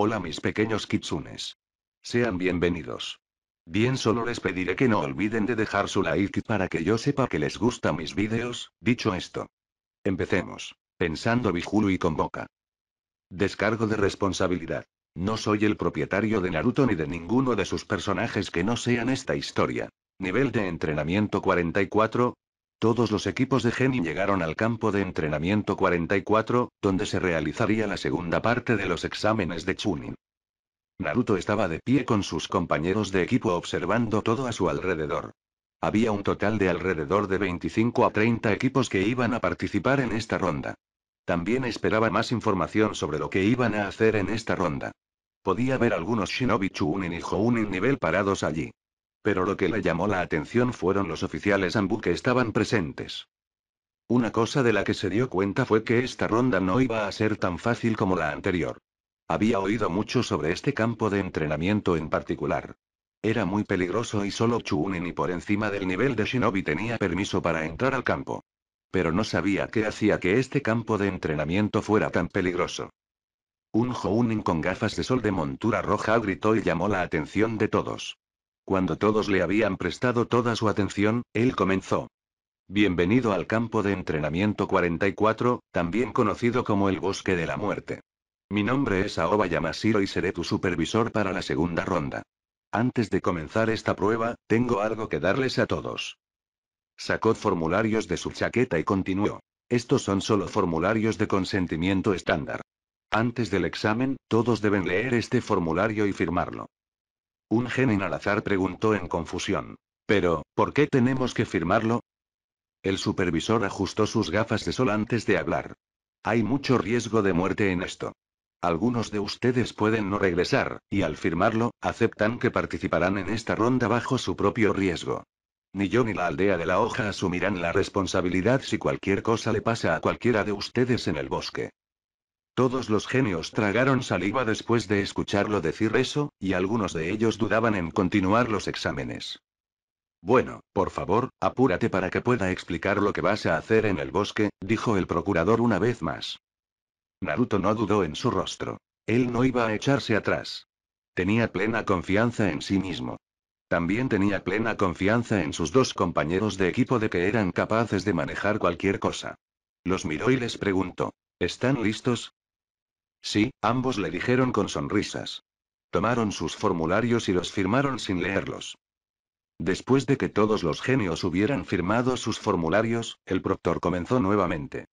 Hola mis pequeños kitsunes. Sean bienvenidos. Bien solo les pediré que no olviden de dejar su like para que yo sepa que les gustan mis videos. dicho esto. Empecemos. Pensando Bijulu y boca. Descargo de responsabilidad. No soy el propietario de Naruto ni de ninguno de sus personajes que no sean esta historia. Nivel de entrenamiento 44, todos los equipos de Genin llegaron al campo de entrenamiento 44, donde se realizaría la segunda parte de los exámenes de Chunin. Naruto estaba de pie con sus compañeros de equipo observando todo a su alrededor. Había un total de alrededor de 25 a 30 equipos que iban a participar en esta ronda. También esperaba más información sobre lo que iban a hacer en esta ronda. Podía ver algunos Shinobi Chunin y Hounin nivel parados allí. Pero lo que le llamó la atención fueron los oficiales Ambu que estaban presentes. Una cosa de la que se dio cuenta fue que esta ronda no iba a ser tan fácil como la anterior. Había oído mucho sobre este campo de entrenamiento en particular. Era muy peligroso y solo Chunin y por encima del nivel de Shinobi tenía permiso para entrar al campo. Pero no sabía qué hacía que este campo de entrenamiento fuera tan peligroso. Un Jounin con gafas de sol de montura roja gritó y llamó la atención de todos. Cuando todos le habían prestado toda su atención, él comenzó. Bienvenido al campo de entrenamiento 44, también conocido como el Bosque de la Muerte. Mi nombre es Aoba Yamashiro y seré tu supervisor para la segunda ronda. Antes de comenzar esta prueba, tengo algo que darles a todos. Sacó formularios de su chaqueta y continuó. Estos son solo formularios de consentimiento estándar. Antes del examen, todos deben leer este formulario y firmarlo. Un genin al azar preguntó en confusión. Pero, ¿por qué tenemos que firmarlo? El supervisor ajustó sus gafas de sol antes de hablar. Hay mucho riesgo de muerte en esto. Algunos de ustedes pueden no regresar, y al firmarlo, aceptan que participarán en esta ronda bajo su propio riesgo. Ni yo ni la aldea de la hoja asumirán la responsabilidad si cualquier cosa le pasa a cualquiera de ustedes en el bosque. Todos los genios tragaron saliva después de escucharlo decir eso, y algunos de ellos dudaban en continuar los exámenes. Bueno, por favor, apúrate para que pueda explicar lo que vas a hacer en el bosque, dijo el procurador una vez más. Naruto no dudó en su rostro. Él no iba a echarse atrás. Tenía plena confianza en sí mismo. También tenía plena confianza en sus dos compañeros de equipo de que eran capaces de manejar cualquier cosa. Los miró y les preguntó, ¿están listos? Sí, ambos le dijeron con sonrisas. Tomaron sus formularios y los firmaron sin leerlos. Después de que todos los genios hubieran firmado sus formularios, el proctor comenzó nuevamente.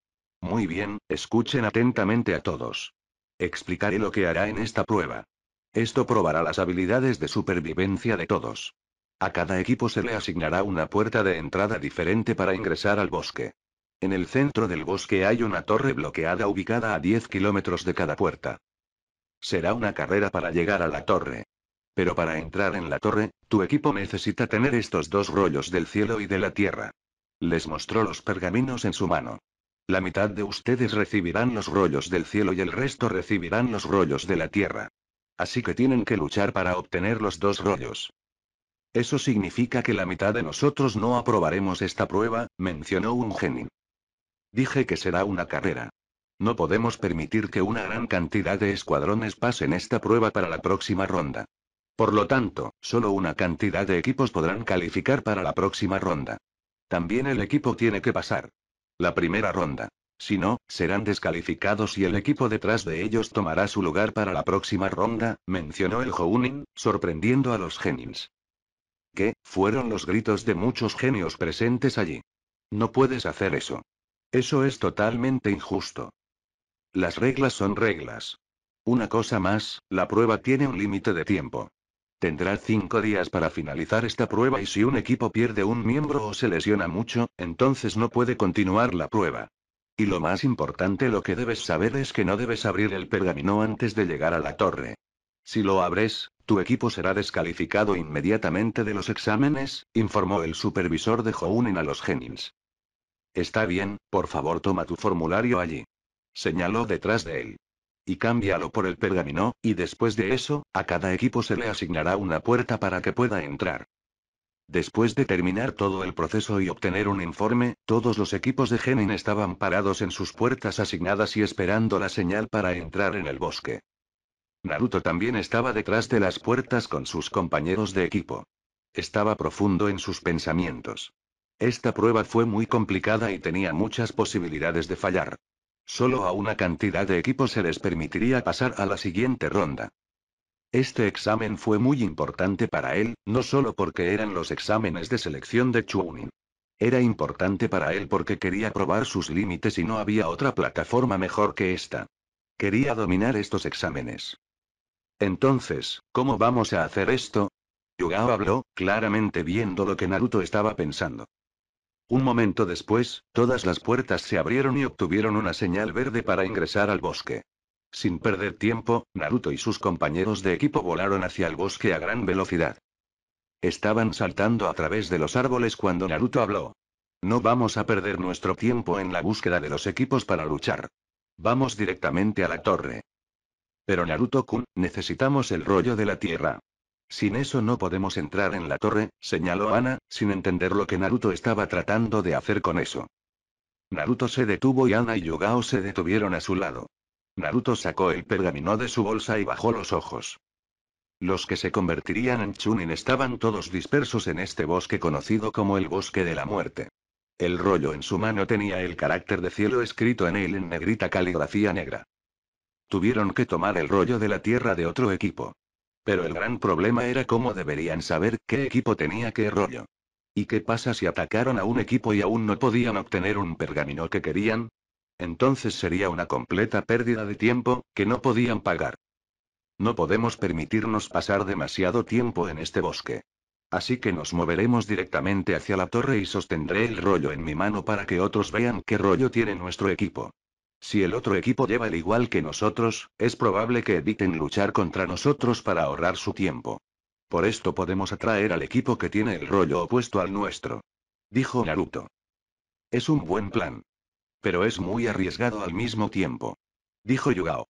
Muy bien, escuchen atentamente a todos. Explicaré lo que hará en esta prueba. Esto probará las habilidades de supervivencia de todos. A cada equipo se le asignará una puerta de entrada diferente para ingresar al bosque. En el centro del bosque hay una torre bloqueada ubicada a 10 kilómetros de cada puerta. Será una carrera para llegar a la torre. Pero para entrar en la torre, tu equipo necesita tener estos dos rollos del cielo y de la tierra. Les mostró los pergaminos en su mano. La mitad de ustedes recibirán los rollos del cielo y el resto recibirán los rollos de la tierra. Así que tienen que luchar para obtener los dos rollos. Eso significa que la mitad de nosotros no aprobaremos esta prueba, mencionó un genin. Dije que será una carrera. No podemos permitir que una gran cantidad de escuadrones pasen esta prueba para la próxima ronda. Por lo tanto, solo una cantidad de equipos podrán calificar para la próxima ronda. También el equipo tiene que pasar. La primera ronda. Si no, serán descalificados y el equipo detrás de ellos tomará su lugar para la próxima ronda, mencionó el Hounin, sorprendiendo a los Genins. ¿Qué? Fueron los gritos de muchos genios presentes allí. No puedes hacer eso. Eso es totalmente injusto. Las reglas son reglas. Una cosa más, la prueba tiene un límite de tiempo. Tendrá cinco días para finalizar esta prueba y si un equipo pierde un miembro o se lesiona mucho, entonces no puede continuar la prueba. Y lo más importante lo que debes saber es que no debes abrir el pergamino antes de llegar a la torre. Si lo abres, tu equipo será descalificado inmediatamente de los exámenes, informó el supervisor de Hounen a los Jennings. Está bien, por favor toma tu formulario allí. Señaló detrás de él. Y cámbialo por el pergamino, y después de eso, a cada equipo se le asignará una puerta para que pueda entrar. Después de terminar todo el proceso y obtener un informe, todos los equipos de Genin estaban parados en sus puertas asignadas y esperando la señal para entrar en el bosque. Naruto también estaba detrás de las puertas con sus compañeros de equipo. Estaba profundo en sus pensamientos. Esta prueba fue muy complicada y tenía muchas posibilidades de fallar. Solo a una cantidad de equipos se les permitiría pasar a la siguiente ronda. Este examen fue muy importante para él, no solo porque eran los exámenes de selección de Chunin. Era importante para él porque quería probar sus límites y no había otra plataforma mejor que esta. Quería dominar estos exámenes. Entonces, ¿cómo vamos a hacer esto? Yugao habló, claramente viendo lo que Naruto estaba pensando. Un momento después, todas las puertas se abrieron y obtuvieron una señal verde para ingresar al bosque. Sin perder tiempo, Naruto y sus compañeros de equipo volaron hacia el bosque a gran velocidad. Estaban saltando a través de los árboles cuando Naruto habló. No vamos a perder nuestro tiempo en la búsqueda de los equipos para luchar. Vamos directamente a la torre. Pero Naruto-kun, necesitamos el rollo de la tierra. Sin eso no podemos entrar en la torre, señaló Ana, sin entender lo que Naruto estaba tratando de hacer con eso. Naruto se detuvo y Ana y Yugao se detuvieron a su lado. Naruto sacó el pergamino de su bolsa y bajó los ojos. Los que se convertirían en Chunin estaban todos dispersos en este bosque conocido como el Bosque de la Muerte. El rollo en su mano tenía el carácter de cielo escrito en él en negrita caligrafía negra. Tuvieron que tomar el rollo de la tierra de otro equipo. Pero el gran problema era cómo deberían saber qué equipo tenía qué rollo. ¿Y qué pasa si atacaron a un equipo y aún no podían obtener un pergamino que querían? Entonces sería una completa pérdida de tiempo, que no podían pagar. No podemos permitirnos pasar demasiado tiempo en este bosque. Así que nos moveremos directamente hacia la torre y sostendré el rollo en mi mano para que otros vean qué rollo tiene nuestro equipo. Si el otro equipo lleva el igual que nosotros, es probable que eviten luchar contra nosotros para ahorrar su tiempo. Por esto podemos atraer al equipo que tiene el rollo opuesto al nuestro. Dijo Naruto. Es un buen plan. Pero es muy arriesgado al mismo tiempo. Dijo Yugao.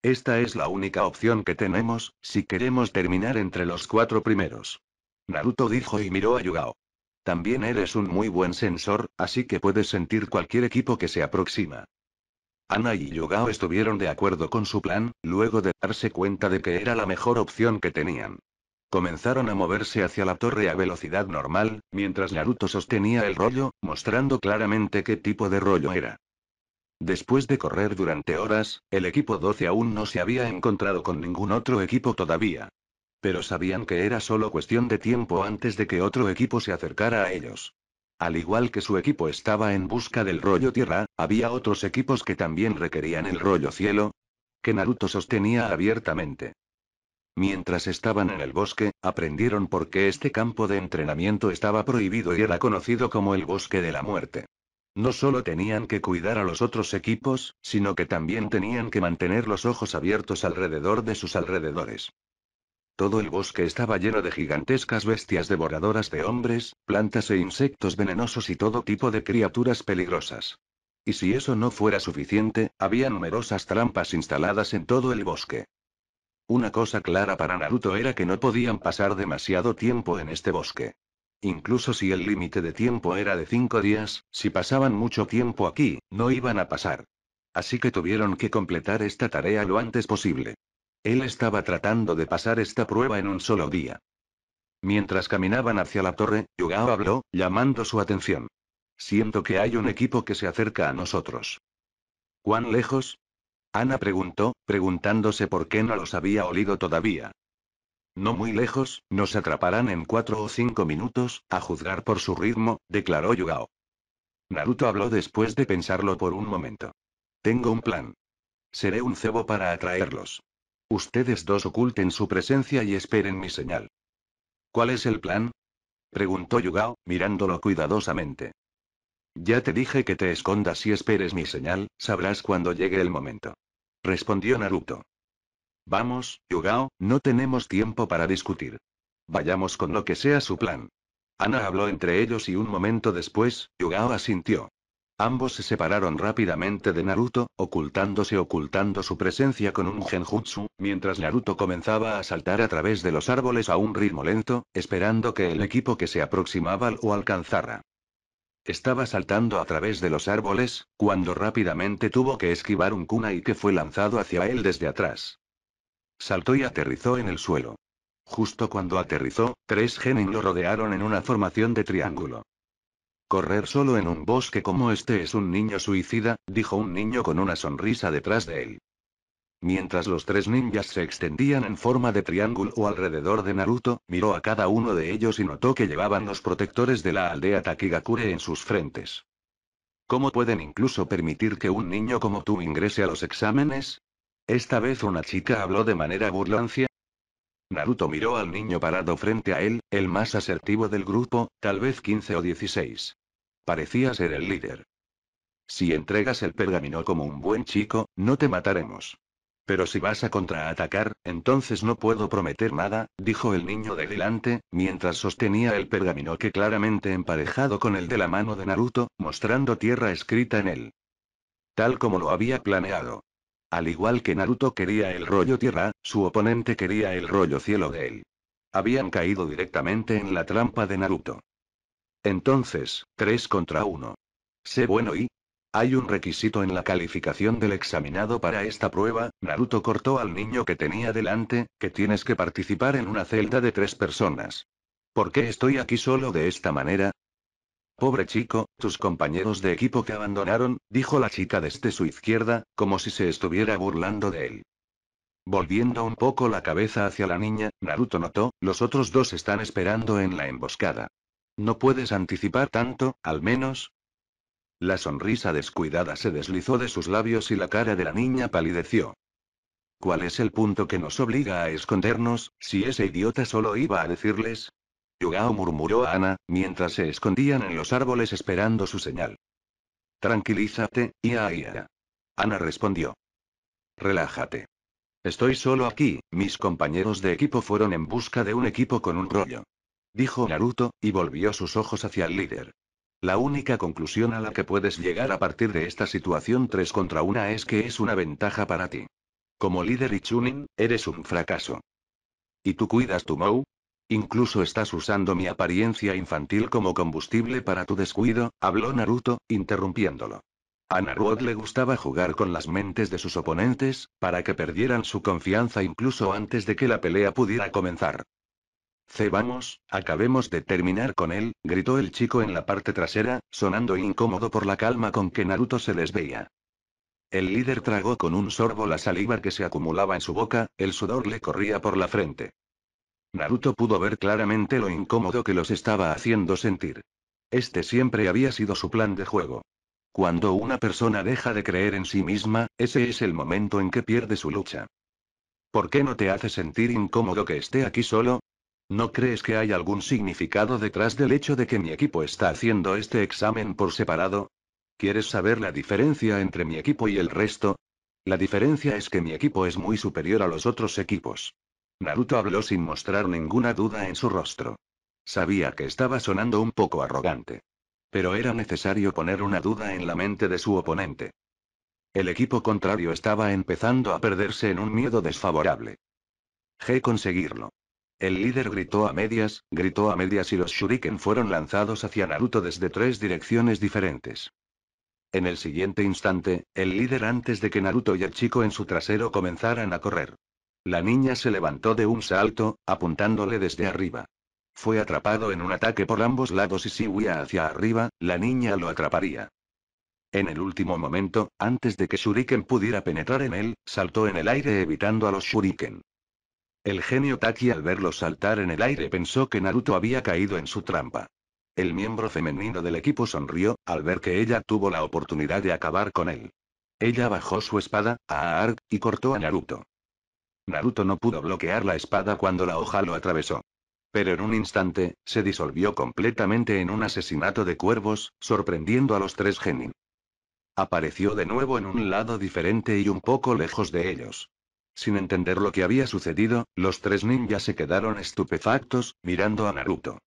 Esta es la única opción que tenemos, si queremos terminar entre los cuatro primeros. Naruto dijo y miró a Yugao. También eres un muy buen sensor, así que puedes sentir cualquier equipo que se aproxima. Ana y Yugao estuvieron de acuerdo con su plan, luego de darse cuenta de que era la mejor opción que tenían. Comenzaron a moverse hacia la torre a velocidad normal, mientras Naruto sostenía el rollo, mostrando claramente qué tipo de rollo era. Después de correr durante horas, el equipo 12 aún no se había encontrado con ningún otro equipo todavía. Pero sabían que era solo cuestión de tiempo antes de que otro equipo se acercara a ellos. Al igual que su equipo estaba en busca del rollo tierra, había otros equipos que también requerían el rollo cielo, que Naruto sostenía abiertamente. Mientras estaban en el bosque, aprendieron por qué este campo de entrenamiento estaba prohibido y era conocido como el bosque de la muerte. No solo tenían que cuidar a los otros equipos, sino que también tenían que mantener los ojos abiertos alrededor de sus alrededores. Todo el bosque estaba lleno de gigantescas bestias devoradoras de hombres, plantas e insectos venenosos y todo tipo de criaturas peligrosas. Y si eso no fuera suficiente, había numerosas trampas instaladas en todo el bosque. Una cosa clara para Naruto era que no podían pasar demasiado tiempo en este bosque. Incluso si el límite de tiempo era de cinco días, si pasaban mucho tiempo aquí, no iban a pasar. Así que tuvieron que completar esta tarea lo antes posible. Él estaba tratando de pasar esta prueba en un solo día. Mientras caminaban hacia la torre, Yugao habló, llamando su atención. Siento que hay un equipo que se acerca a nosotros. ¿Cuán lejos? Ana preguntó, preguntándose por qué no los había olido todavía. No muy lejos, nos atraparán en cuatro o cinco minutos, a juzgar por su ritmo, declaró Yugao. Naruto habló después de pensarlo por un momento. Tengo un plan. Seré un cebo para atraerlos. Ustedes dos oculten su presencia y esperen mi señal. ¿Cuál es el plan? preguntó Yugao, mirándolo cuidadosamente. Ya te dije que te escondas y esperes mi señal, sabrás cuando llegue el momento. Respondió Naruto. Vamos, Yugao, no tenemos tiempo para discutir. Vayamos con lo que sea su plan. Ana habló entre ellos y un momento después, Yugao asintió. Ambos se separaron rápidamente de Naruto, ocultándose ocultando su presencia con un genjutsu, mientras Naruto comenzaba a saltar a través de los árboles a un ritmo lento, esperando que el equipo que se aproximaba lo alcanzara. Estaba saltando a través de los árboles, cuando rápidamente tuvo que esquivar un kunai que fue lanzado hacia él desde atrás. Saltó y aterrizó en el suelo. Justo cuando aterrizó, tres genin lo rodearon en una formación de triángulo. Correr solo en un bosque como este es un niño suicida, dijo un niño con una sonrisa detrás de él. Mientras los tres ninjas se extendían en forma de triángulo o alrededor de Naruto, miró a cada uno de ellos y notó que llevaban los protectores de la aldea Takigakure en sus frentes. ¿Cómo pueden incluso permitir que un niño como tú ingrese a los exámenes? Esta vez una chica habló de manera burlancia. Naruto miró al niño parado frente a él, el más asertivo del grupo, tal vez 15 o 16. Parecía ser el líder. Si entregas el pergamino como un buen chico, no te mataremos. Pero si vas a contraatacar, entonces no puedo prometer nada, dijo el niño de delante, mientras sostenía el pergamino que claramente emparejado con el de la mano de Naruto, mostrando tierra escrita en él. Tal como lo había planeado. Al igual que Naruto quería el rollo tierra, su oponente quería el rollo cielo de él. Habían caído directamente en la trampa de Naruto. Entonces, tres contra uno. Sé bueno y... Hay un requisito en la calificación del examinado para esta prueba, Naruto cortó al niño que tenía delante, que tienes que participar en una celda de tres personas. ¿Por qué estoy aquí solo de esta manera? Pobre chico, tus compañeros de equipo que abandonaron, dijo la chica desde su izquierda, como si se estuviera burlando de él. Volviendo un poco la cabeza hacia la niña, Naruto notó, los otros dos están esperando en la emboscada. No puedes anticipar tanto, al menos. La sonrisa descuidada se deslizó de sus labios y la cara de la niña palideció. ¿Cuál es el punto que nos obliga a escondernos, si ese idiota solo iba a decirles? Yugao murmuró a Ana, mientras se escondían en los árboles esperando su señal. Tranquilízate, Ia Ana respondió. Relájate. Estoy solo aquí, mis compañeros de equipo fueron en busca de un equipo con un rollo dijo Naruto, y volvió sus ojos hacia el líder. La única conclusión a la que puedes llegar a partir de esta situación 3 contra 1 es que es una ventaja para ti. Como líder y Chunin, eres un fracaso. ¿Y tú cuidas tu Mou? Incluso estás usando mi apariencia infantil como combustible para tu descuido, habló Naruto, interrumpiéndolo. A Naruto le gustaba jugar con las mentes de sus oponentes, para que perdieran su confianza incluso antes de que la pelea pudiera comenzar. Cebamos, acabemos de terminar con él, gritó el chico en la parte trasera, sonando incómodo por la calma con que Naruto se les veía. El líder tragó con un sorbo la saliva que se acumulaba en su boca, el sudor le corría por la frente. Naruto pudo ver claramente lo incómodo que los estaba haciendo sentir. Este siempre había sido su plan de juego. Cuando una persona deja de creer en sí misma, ese es el momento en que pierde su lucha. ¿Por qué no te hace sentir incómodo que esté aquí solo? ¿No crees que hay algún significado detrás del hecho de que mi equipo está haciendo este examen por separado? ¿Quieres saber la diferencia entre mi equipo y el resto? La diferencia es que mi equipo es muy superior a los otros equipos. Naruto habló sin mostrar ninguna duda en su rostro. Sabía que estaba sonando un poco arrogante. Pero era necesario poner una duda en la mente de su oponente. El equipo contrario estaba empezando a perderse en un miedo desfavorable. G. Conseguirlo. El líder gritó a medias, gritó a medias y los shuriken fueron lanzados hacia Naruto desde tres direcciones diferentes. En el siguiente instante, el líder antes de que Naruto y el chico en su trasero comenzaran a correr. La niña se levantó de un salto, apuntándole desde arriba. Fue atrapado en un ataque por ambos lados y si huía hacia arriba, la niña lo atraparía. En el último momento, antes de que Shuriken pudiera penetrar en él, saltó en el aire evitando a los Shuriken. El genio Taki al verlo saltar en el aire pensó que Naruto había caído en su trampa. El miembro femenino del equipo sonrió, al ver que ella tuvo la oportunidad de acabar con él. Ella bajó su espada, a Aarg, y cortó a Naruto. Naruto no pudo bloquear la espada cuando la hoja lo atravesó. Pero en un instante, se disolvió completamente en un asesinato de cuervos, sorprendiendo a los tres genin. Apareció de nuevo en un lado diferente y un poco lejos de ellos. Sin entender lo que había sucedido, los tres ninjas se quedaron estupefactos, mirando a Naruto.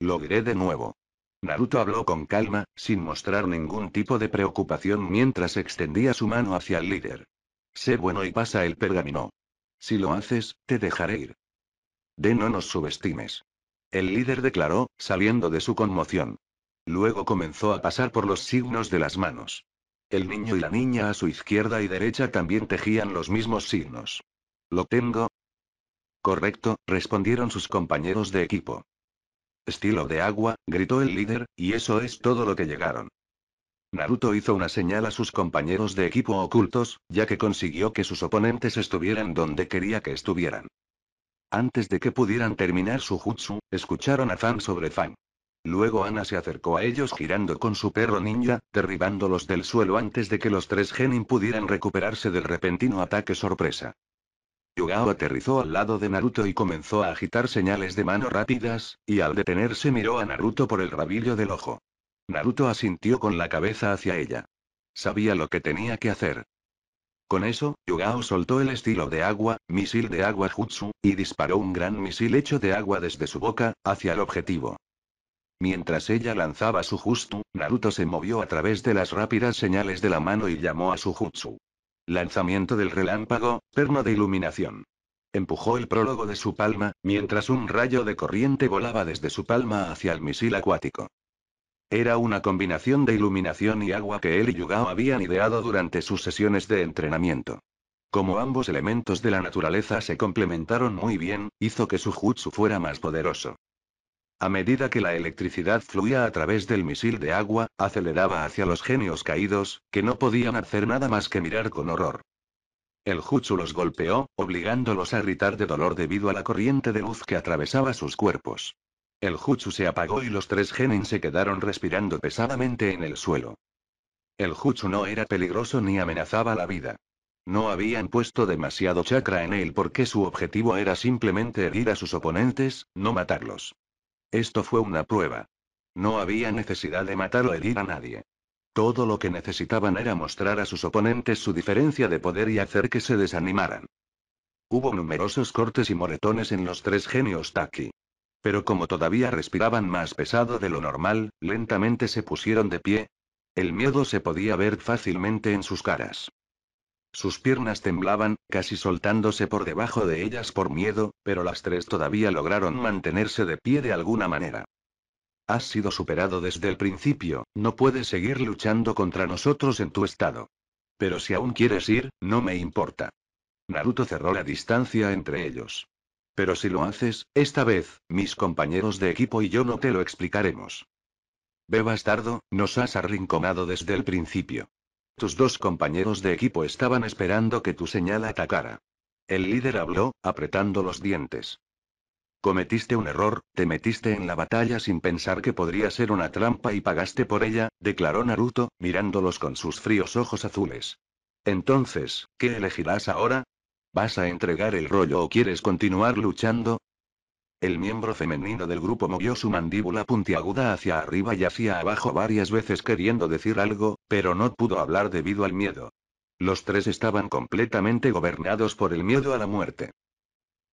Lo de nuevo. Naruto habló con calma, sin mostrar ningún tipo de preocupación mientras extendía su mano hacia el líder. Sé bueno y pasa el pergamino. Si lo haces, te dejaré ir. De no nos subestimes. El líder declaró, saliendo de su conmoción. Luego comenzó a pasar por los signos de las manos. El niño y la niña a su izquierda y derecha también tejían los mismos signos. ¿Lo tengo? Correcto, respondieron sus compañeros de equipo. Estilo de agua, gritó el líder, y eso es todo lo que llegaron. Naruto hizo una señal a sus compañeros de equipo ocultos, ya que consiguió que sus oponentes estuvieran donde quería que estuvieran. Antes de que pudieran terminar su jutsu, escucharon a Fan sobre Fan. Luego Ana se acercó a ellos girando con su perro ninja, derribándolos del suelo antes de que los tres genin pudieran recuperarse del repentino ataque sorpresa. Yugao aterrizó al lado de Naruto y comenzó a agitar señales de mano rápidas, y al detenerse miró a Naruto por el rabillo del ojo. Naruto asintió con la cabeza hacia ella. Sabía lo que tenía que hacer. Con eso, Yugao soltó el estilo de agua, misil de agua jutsu, y disparó un gran misil hecho de agua desde su boca, hacia el objetivo. Mientras ella lanzaba su justo, Naruto se movió a través de las rápidas señales de la mano y llamó a su jutsu. Lanzamiento del relámpago, perno de iluminación. Empujó el prólogo de su palma, mientras un rayo de corriente volaba desde su palma hacia el misil acuático. Era una combinación de iluminación y agua que él y Yugao habían ideado durante sus sesiones de entrenamiento. Como ambos elementos de la naturaleza se complementaron muy bien, hizo que su jutsu fuera más poderoso. A medida que la electricidad fluía a través del misil de agua, aceleraba hacia los genios caídos, que no podían hacer nada más que mirar con horror. El jutsu los golpeó, obligándolos a gritar de dolor debido a la corriente de luz que atravesaba sus cuerpos. El jutsu se apagó y los tres genin se quedaron respirando pesadamente en el suelo. El jutsu no era peligroso ni amenazaba la vida. No habían puesto demasiado chakra en él porque su objetivo era simplemente herir a sus oponentes, no matarlos. Esto fue una prueba. No había necesidad de matar o herir a nadie. Todo lo que necesitaban era mostrar a sus oponentes su diferencia de poder y hacer que se desanimaran. Hubo numerosos cortes y moretones en los tres genios Taki. Pero como todavía respiraban más pesado de lo normal, lentamente se pusieron de pie. El miedo se podía ver fácilmente en sus caras. Sus piernas temblaban, casi soltándose por debajo de ellas por miedo, pero las tres todavía lograron mantenerse de pie de alguna manera. Has sido superado desde el principio, no puedes seguir luchando contra nosotros en tu estado. Pero si aún quieres ir, no me importa. Naruto cerró la distancia entre ellos. Pero si lo haces, esta vez, mis compañeros de equipo y yo no te lo explicaremos. Ve bastardo, nos has arrinconado desde el principio. Tus dos compañeros de equipo estaban esperando que tu señal atacara. El líder habló, apretando los dientes. Cometiste un error, te metiste en la batalla sin pensar que podría ser una trampa y pagaste por ella, declaró Naruto, mirándolos con sus fríos ojos azules. Entonces, ¿qué elegirás ahora? ¿Vas a entregar el rollo o quieres continuar luchando? El miembro femenino del grupo movió su mandíbula puntiaguda hacia arriba y hacia abajo varias veces queriendo decir algo, pero no pudo hablar debido al miedo. Los tres estaban completamente gobernados por el miedo a la muerte.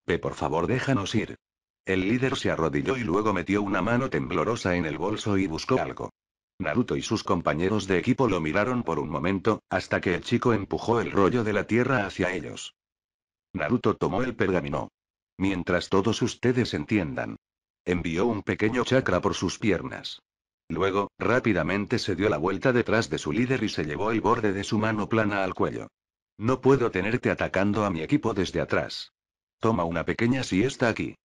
Ve por favor, déjanos ir. El líder se arrodilló y luego metió una mano temblorosa en el bolso y buscó algo. Naruto y sus compañeros de equipo lo miraron por un momento, hasta que el chico empujó el rollo de la tierra hacia ellos. Naruto tomó el pergamino. Mientras todos ustedes entiendan. Envió un pequeño chakra por sus piernas. Luego, rápidamente se dio la vuelta detrás de su líder y se llevó el borde de su mano plana al cuello. No puedo tenerte atacando a mi equipo desde atrás. Toma una pequeña siesta aquí.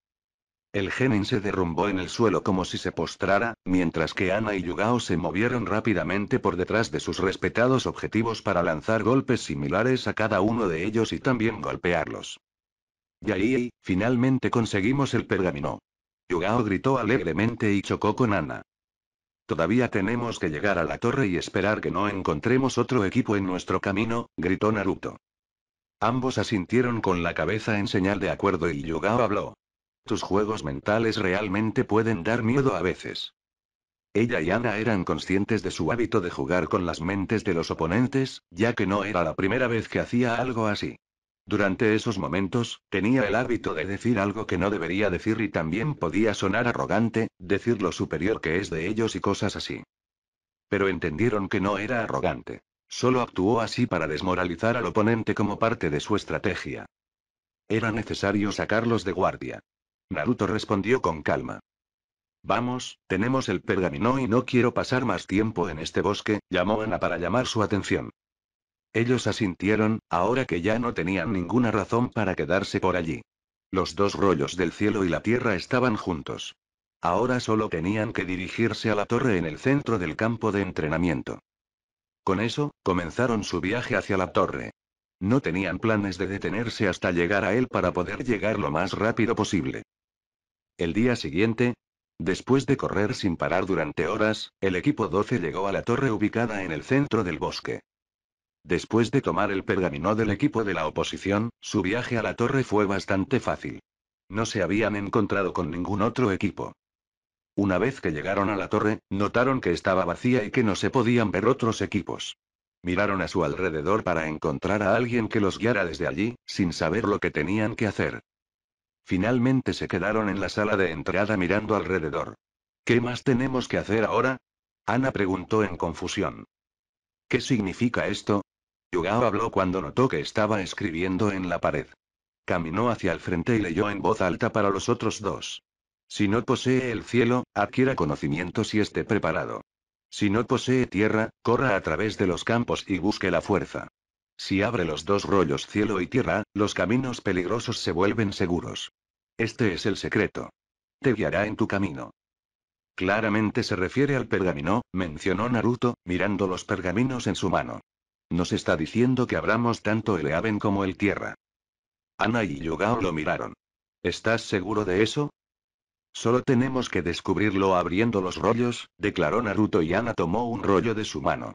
El genin se derrumbó en el suelo como si se postrara, mientras que Ana y Yugao se movieron rápidamente por detrás de sus respetados objetivos para lanzar golpes similares a cada uno de ellos y también golpearlos. Y ahí, finalmente conseguimos el pergamino. Yugao gritó alegremente y chocó con Ana. Todavía tenemos que llegar a la torre y esperar que no encontremos otro equipo en nuestro camino, gritó Naruto. Ambos asintieron con la cabeza en señal de acuerdo y Yugao habló. Tus juegos mentales realmente pueden dar miedo a veces. Ella y Ana eran conscientes de su hábito de jugar con las mentes de los oponentes, ya que no era la primera vez que hacía algo así. Durante esos momentos, tenía el hábito de decir algo que no debería decir y también podía sonar arrogante, decir lo superior que es de ellos y cosas así. Pero entendieron que no era arrogante. Solo actuó así para desmoralizar al oponente como parte de su estrategia. Era necesario sacarlos de guardia. Naruto respondió con calma. Vamos, tenemos el pergamino y no quiero pasar más tiempo en este bosque, llamó Ana para llamar su atención. Ellos asintieron, ahora que ya no tenían ninguna razón para quedarse por allí. Los dos rollos del cielo y la tierra estaban juntos. Ahora solo tenían que dirigirse a la torre en el centro del campo de entrenamiento. Con eso, comenzaron su viaje hacia la torre. No tenían planes de detenerse hasta llegar a él para poder llegar lo más rápido posible. El día siguiente, después de correr sin parar durante horas, el equipo 12 llegó a la torre ubicada en el centro del bosque. Después de tomar el pergamino del equipo de la oposición, su viaje a la torre fue bastante fácil. No se habían encontrado con ningún otro equipo. Una vez que llegaron a la torre, notaron que estaba vacía y que no se podían ver otros equipos. Miraron a su alrededor para encontrar a alguien que los guiara desde allí, sin saber lo que tenían que hacer. Finalmente se quedaron en la sala de entrada mirando alrededor. ¿Qué más tenemos que hacer ahora? Ana preguntó en confusión. ¿Qué significa esto? Yugao habló cuando notó que estaba escribiendo en la pared. Caminó hacia el frente y leyó en voz alta para los otros dos. Si no posee el cielo, adquiera conocimiento si esté preparado. Si no posee tierra, corra a través de los campos y busque la fuerza. Si abre los dos rollos cielo y tierra, los caminos peligrosos se vuelven seguros. Este es el secreto. Te guiará en tu camino. Claramente se refiere al pergamino, mencionó Naruto, mirando los pergaminos en su mano. Nos está diciendo que abramos tanto el Eaven como el Tierra. Ana y Yugao lo miraron. ¿Estás seguro de eso? Solo tenemos que descubrirlo abriendo los rollos, declaró Naruto y Ana tomó un rollo de su mano.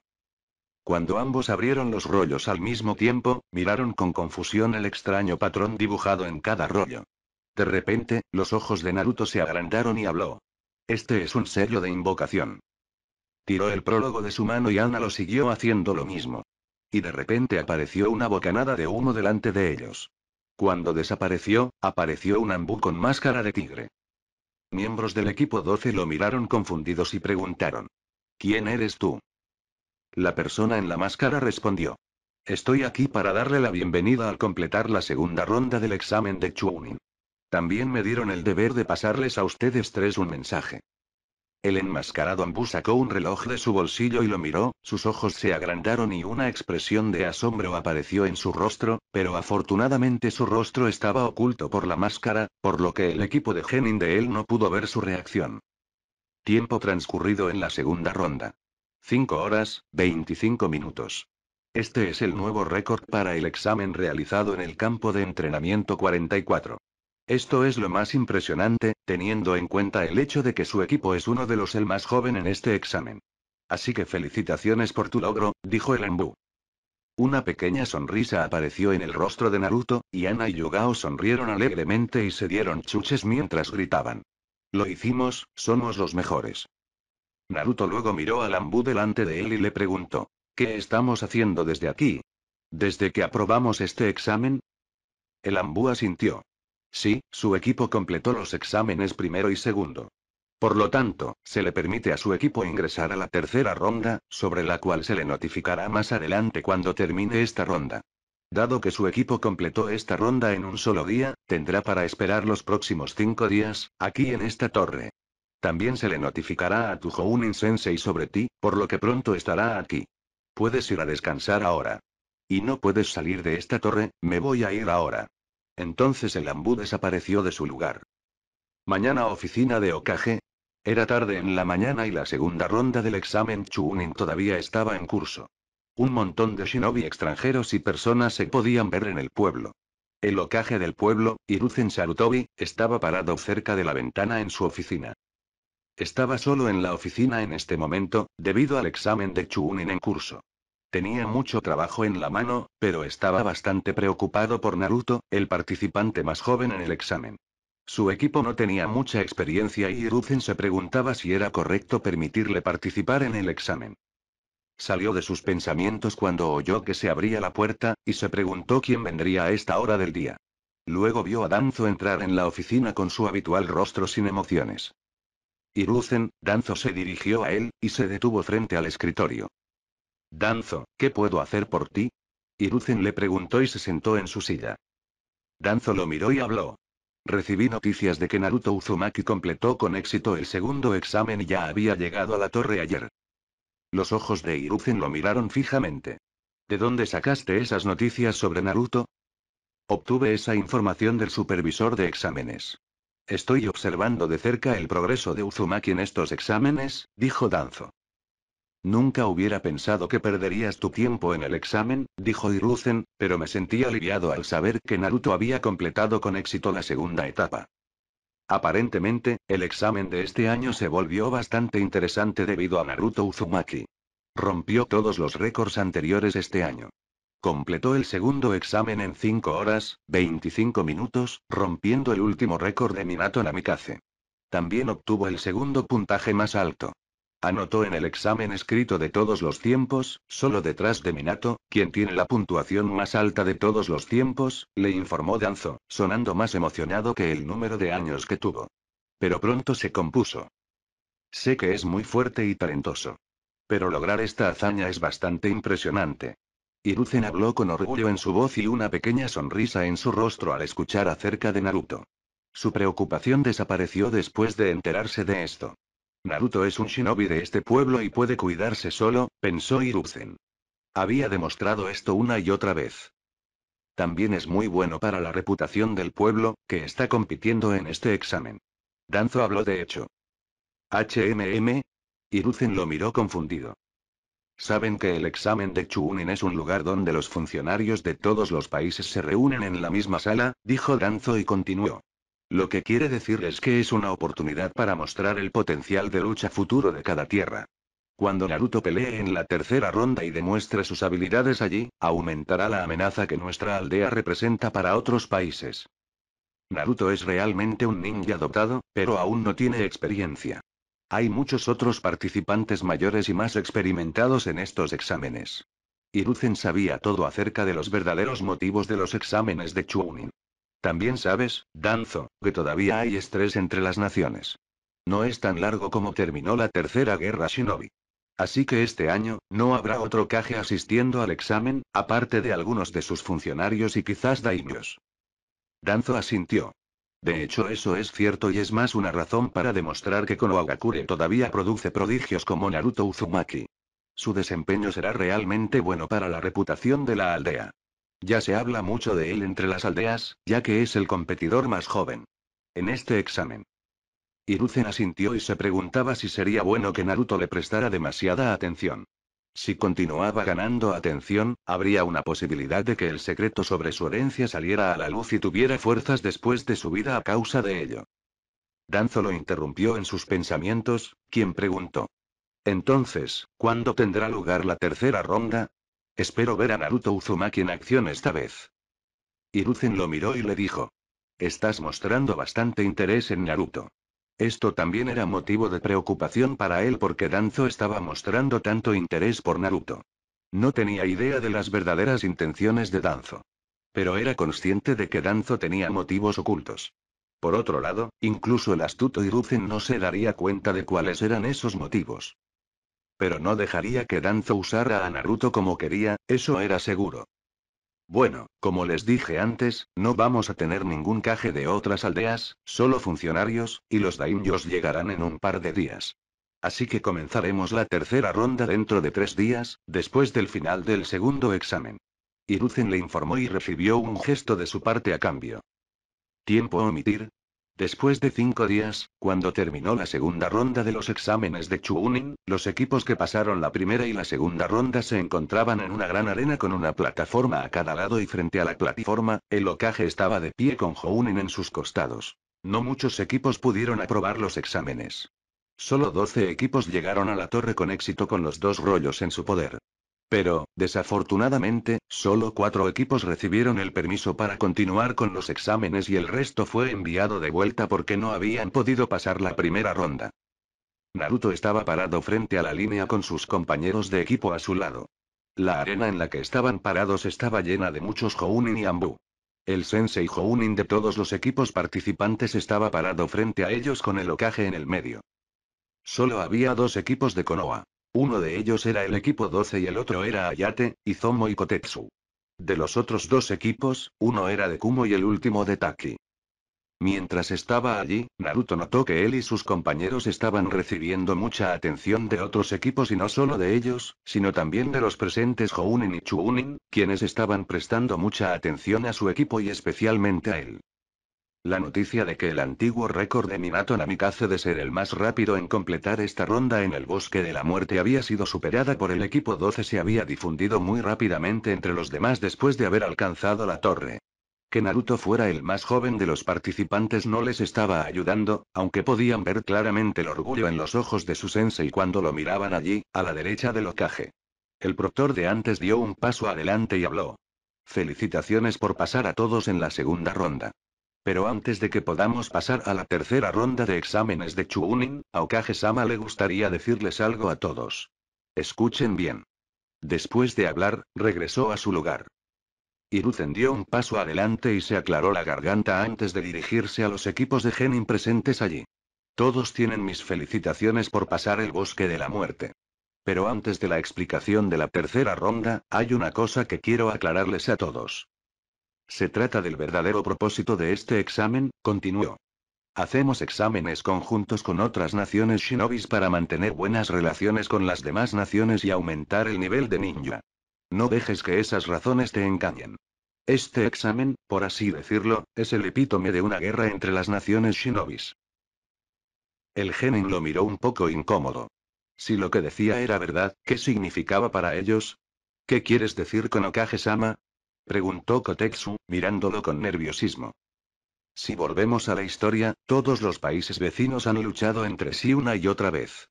Cuando ambos abrieron los rollos al mismo tiempo, miraron con confusión el extraño patrón dibujado en cada rollo. De repente, los ojos de Naruto se agrandaron y habló. Este es un sello de invocación. Tiró el prólogo de su mano y Ana lo siguió haciendo lo mismo. Y de repente apareció una bocanada de humo delante de ellos. Cuando desapareció, apareció un ambú con máscara de tigre. Miembros del equipo 12 lo miraron confundidos y preguntaron. ¿Quién eres tú? La persona en la máscara respondió. Estoy aquí para darle la bienvenida al completar la segunda ronda del examen de Chunin. También me dieron el deber de pasarles a ustedes tres un mensaje. El enmascarado Ambu sacó un reloj de su bolsillo y lo miró, sus ojos se agrandaron y una expresión de asombro apareció en su rostro, pero afortunadamente su rostro estaba oculto por la máscara, por lo que el equipo de Genin de él no pudo ver su reacción. Tiempo transcurrido en la segunda ronda. 5 horas, 25 minutos. Este es el nuevo récord para el examen realizado en el campo de entrenamiento 44. Esto es lo más impresionante, teniendo en cuenta el hecho de que su equipo es uno de los el más joven en este examen. Así que felicitaciones por tu logro, dijo el ambu. Una pequeña sonrisa apareció en el rostro de Naruto, y Ana y Yugao sonrieron alegremente y se dieron chuches mientras gritaban. Lo hicimos, somos los mejores. Naruto luego miró al Ambu delante de él y le preguntó, ¿qué estamos haciendo desde aquí? ¿Desde que aprobamos este examen? El Ambu asintió. Sí, su equipo completó los exámenes primero y segundo. Por lo tanto, se le permite a su equipo ingresar a la tercera ronda, sobre la cual se le notificará más adelante cuando termine esta ronda. Dado que su equipo completó esta ronda en un solo día, tendrá para esperar los próximos cinco días, aquí en esta torre. También se le notificará a tu Insense y sobre ti, por lo que pronto estará aquí. Puedes ir a descansar ahora. Y no puedes salir de esta torre, me voy a ir ahora. Entonces el ambú desapareció de su lugar. Mañana oficina de Okage. Era tarde en la mañana y la segunda ronda del examen Chunin todavía estaba en curso. Un montón de shinobi extranjeros y personas se podían ver en el pueblo. El Okage del pueblo, Hiruzen Sarutobi, estaba parado cerca de la ventana en su oficina. Estaba solo en la oficina en este momento, debido al examen de Chunin en curso. Tenía mucho trabajo en la mano, pero estaba bastante preocupado por Naruto, el participante más joven en el examen. Su equipo no tenía mucha experiencia y Hiruzen se preguntaba si era correcto permitirle participar en el examen. Salió de sus pensamientos cuando oyó que se abría la puerta, y se preguntó quién vendría a esta hora del día. Luego vio a Danzo entrar en la oficina con su habitual rostro sin emociones. Hiruzen, Danzo se dirigió a él, y se detuvo frente al escritorio. Danzo, ¿qué puedo hacer por ti? Iruzen le preguntó y se sentó en su silla. Danzo lo miró y habló. Recibí noticias de que Naruto Uzumaki completó con éxito el segundo examen y ya había llegado a la torre ayer. Los ojos de Iruzen lo miraron fijamente. ¿De dónde sacaste esas noticias sobre Naruto? Obtuve esa información del supervisor de exámenes. Estoy observando de cerca el progreso de Uzumaki en estos exámenes, dijo Danzo. Nunca hubiera pensado que perderías tu tiempo en el examen, dijo Hiruzen, pero me sentí aliviado al saber que Naruto había completado con éxito la segunda etapa. Aparentemente, el examen de este año se volvió bastante interesante debido a Naruto Uzumaki. Rompió todos los récords anteriores este año. Completó el segundo examen en 5 horas, 25 minutos, rompiendo el último récord de Minato Namikaze. También obtuvo el segundo puntaje más alto. Anotó en el examen escrito de todos los tiempos, solo detrás de Minato, quien tiene la puntuación más alta de todos los tiempos, le informó Danzo, sonando más emocionado que el número de años que tuvo. Pero pronto se compuso. Sé que es muy fuerte y talentoso. Pero lograr esta hazaña es bastante impresionante. Iruzen habló con orgullo en su voz y una pequeña sonrisa en su rostro al escuchar acerca de Naruto. Su preocupación desapareció después de enterarse de esto. Naruto es un shinobi de este pueblo y puede cuidarse solo, pensó Hiruzen. Había demostrado esto una y otra vez. También es muy bueno para la reputación del pueblo, que está compitiendo en este examen. Danzo habló de hecho. ¿HMM? Hiruzen lo miró confundido. Saben que el examen de Chunin es un lugar donde los funcionarios de todos los países se reúnen en la misma sala, dijo Danzo y continuó. Lo que quiere decir es que es una oportunidad para mostrar el potencial de lucha futuro de cada tierra. Cuando Naruto pelee en la tercera ronda y demuestre sus habilidades allí, aumentará la amenaza que nuestra aldea representa para otros países. Naruto es realmente un ninja adoptado, pero aún no tiene experiencia. Hay muchos otros participantes mayores y más experimentados en estos exámenes. Hiruzen sabía todo acerca de los verdaderos motivos de los exámenes de Chunin. También sabes, Danzo, que todavía hay estrés entre las naciones. No es tan largo como terminó la tercera guerra shinobi. Así que este año, no habrá otro caje asistiendo al examen, aparte de algunos de sus funcionarios y quizás daimios. Danzo asintió. De hecho, eso es cierto y es más una razón para demostrar que Konohagakure todavía produce prodigios como Naruto Uzumaki. Su desempeño será realmente bueno para la reputación de la aldea. Ya se habla mucho de él entre las aldeas, ya que es el competidor más joven. En este examen. Hiruzen asintió y se preguntaba si sería bueno que Naruto le prestara demasiada atención. Si continuaba ganando atención, habría una posibilidad de que el secreto sobre su herencia saliera a la luz y tuviera fuerzas después de su vida a causa de ello. Danzo lo interrumpió en sus pensamientos, quien preguntó. Entonces, ¿cuándo tendrá lugar la tercera ronda? Espero ver a Naruto Uzumaki en acción esta vez. Hiruzen lo miró y le dijo. Estás mostrando bastante interés en Naruto. Esto también era motivo de preocupación para él porque Danzo estaba mostrando tanto interés por Naruto. No tenía idea de las verdaderas intenciones de Danzo. Pero era consciente de que Danzo tenía motivos ocultos. Por otro lado, incluso el astuto Hiruzen no se daría cuenta de cuáles eran esos motivos. Pero no dejaría que Danzo usara a Naruto como quería, eso era seguro. Bueno, como les dije antes, no vamos a tener ningún caje de otras aldeas, solo funcionarios, y los daimyos llegarán en un par de días. Así que comenzaremos la tercera ronda dentro de tres días, después del final del segundo examen. Iruzen le informó y recibió un gesto de su parte a cambio. Tiempo omitir, Después de cinco días, cuando terminó la segunda ronda de los exámenes de Chunin, los equipos que pasaron la primera y la segunda ronda se encontraban en una gran arena con una plataforma a cada lado y frente a la plataforma, el ocaje estaba de pie con Jounin en sus costados. No muchos equipos pudieron aprobar los exámenes. Solo 12 equipos llegaron a la torre con éxito con los dos rollos en su poder. Pero, desafortunadamente, solo cuatro equipos recibieron el permiso para continuar con los exámenes y el resto fue enviado de vuelta porque no habían podido pasar la primera ronda. Naruto estaba parado frente a la línea con sus compañeros de equipo a su lado. La arena en la que estaban parados estaba llena de muchos Jounin y Ambu. El Sensei Hounin de todos los equipos participantes estaba parado frente a ellos con el ocaje en el medio. Solo había dos equipos de Konoha. Uno de ellos era el equipo 12 y el otro era Ayate, Izomo y Kotetsu. De los otros dos equipos, uno era de Kumo y el último de Taki. Mientras estaba allí, Naruto notó que él y sus compañeros estaban recibiendo mucha atención de otros equipos y no solo de ellos, sino también de los presentes Hounin y Chunin, quienes estaban prestando mucha atención a su equipo y especialmente a él. La noticia de que el antiguo récord de Minato Namikaze de ser el más rápido en completar esta ronda en el Bosque de la Muerte había sido superada por el equipo 12 se había difundido muy rápidamente entre los demás después de haber alcanzado la torre. Que Naruto fuera el más joven de los participantes no les estaba ayudando, aunque podían ver claramente el orgullo en los ojos de su sensei cuando lo miraban allí, a la derecha del ocaje. El proctor de antes dio un paso adelante y habló. Felicitaciones por pasar a todos en la segunda ronda. Pero antes de que podamos pasar a la tercera ronda de exámenes de Chunin, a Okage-sama le gustaría decirles algo a todos. Escuchen bien. Después de hablar, regresó a su lugar. Hiruzen dio un paso adelante y se aclaró la garganta antes de dirigirse a los equipos de Genin presentes allí. Todos tienen mis felicitaciones por pasar el bosque de la muerte. Pero antes de la explicación de la tercera ronda, hay una cosa que quiero aclararles a todos. Se trata del verdadero propósito de este examen, continuó. Hacemos exámenes conjuntos con otras naciones shinobis para mantener buenas relaciones con las demás naciones y aumentar el nivel de ninja. No dejes que esas razones te engañen. Este examen, por así decirlo, es el epítome de una guerra entre las naciones shinobis. El genin lo miró un poco incómodo. Si lo que decía era verdad, ¿qué significaba para ellos? ¿Qué quieres decir con Okage-sama? Preguntó Kotetsu, mirándolo con nerviosismo. Si volvemos a la historia, todos los países vecinos han luchado entre sí una y otra vez.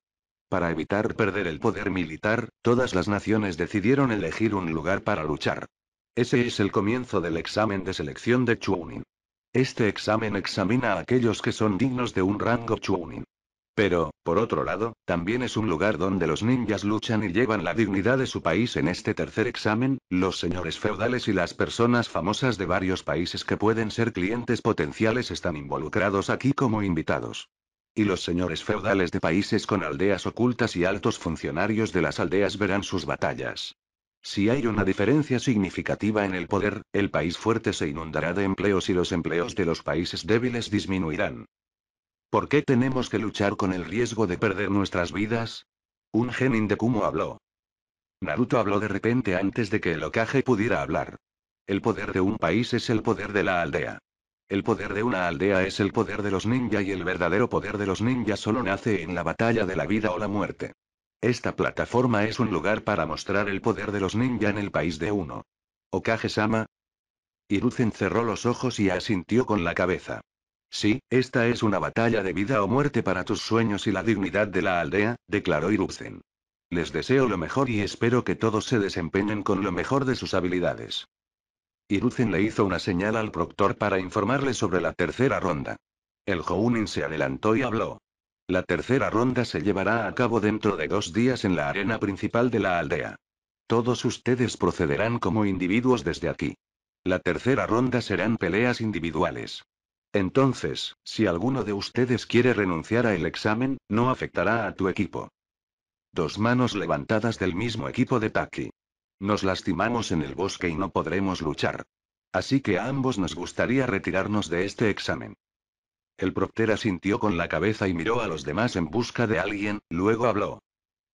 Para evitar perder el poder militar, todas las naciones decidieron elegir un lugar para luchar. Ese es el comienzo del examen de selección de Chunin. Este examen examina a aquellos que son dignos de un rango Chunin. Pero, por otro lado, también es un lugar donde los ninjas luchan y llevan la dignidad de su país en este tercer examen, los señores feudales y las personas famosas de varios países que pueden ser clientes potenciales están involucrados aquí como invitados. Y los señores feudales de países con aldeas ocultas y altos funcionarios de las aldeas verán sus batallas. Si hay una diferencia significativa en el poder, el país fuerte se inundará de empleos y los empleos de los países débiles disminuirán. ¿Por qué tenemos que luchar con el riesgo de perder nuestras vidas? Un genin de Kumo habló. Naruto habló de repente antes de que el Okage pudiera hablar. El poder de un país es el poder de la aldea. El poder de una aldea es el poder de los ninja y el verdadero poder de los ninjas solo nace en la batalla de la vida o la muerte. Esta plataforma es un lugar para mostrar el poder de los ninja en el país de uno. Okage-sama. Hiruzen cerró los ojos y asintió con la cabeza. Sí, esta es una batalla de vida o muerte para tus sueños y la dignidad de la aldea, declaró Iruzen. Les deseo lo mejor y espero que todos se desempeñen con lo mejor de sus habilidades. Irutzen le hizo una señal al proctor para informarle sobre la tercera ronda. El Jounin se adelantó y habló. La tercera ronda se llevará a cabo dentro de dos días en la arena principal de la aldea. Todos ustedes procederán como individuos desde aquí. La tercera ronda serán peleas individuales. Entonces, si alguno de ustedes quiere renunciar al examen, no afectará a tu equipo. Dos manos levantadas del mismo equipo de Taki. Nos lastimamos en el bosque y no podremos luchar. Así que a ambos nos gustaría retirarnos de este examen. El propter asintió con la cabeza y miró a los demás en busca de alguien, luego habló.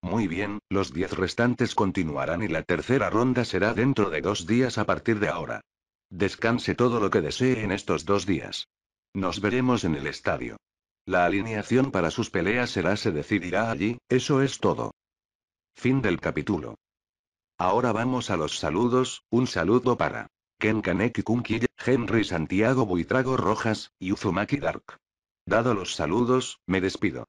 Muy bien, los diez restantes continuarán y la tercera ronda será dentro de dos días a partir de ahora. Descanse todo lo que desee en estos dos días. Nos veremos en el estadio. La alineación para sus peleas será se decidirá allí, eso es todo. Fin del capítulo. Ahora vamos a los saludos, un saludo para Ken Kaneki Kunki, Henry Santiago Buitrago Rojas, y Uzumaki Dark. Dado los saludos, me despido.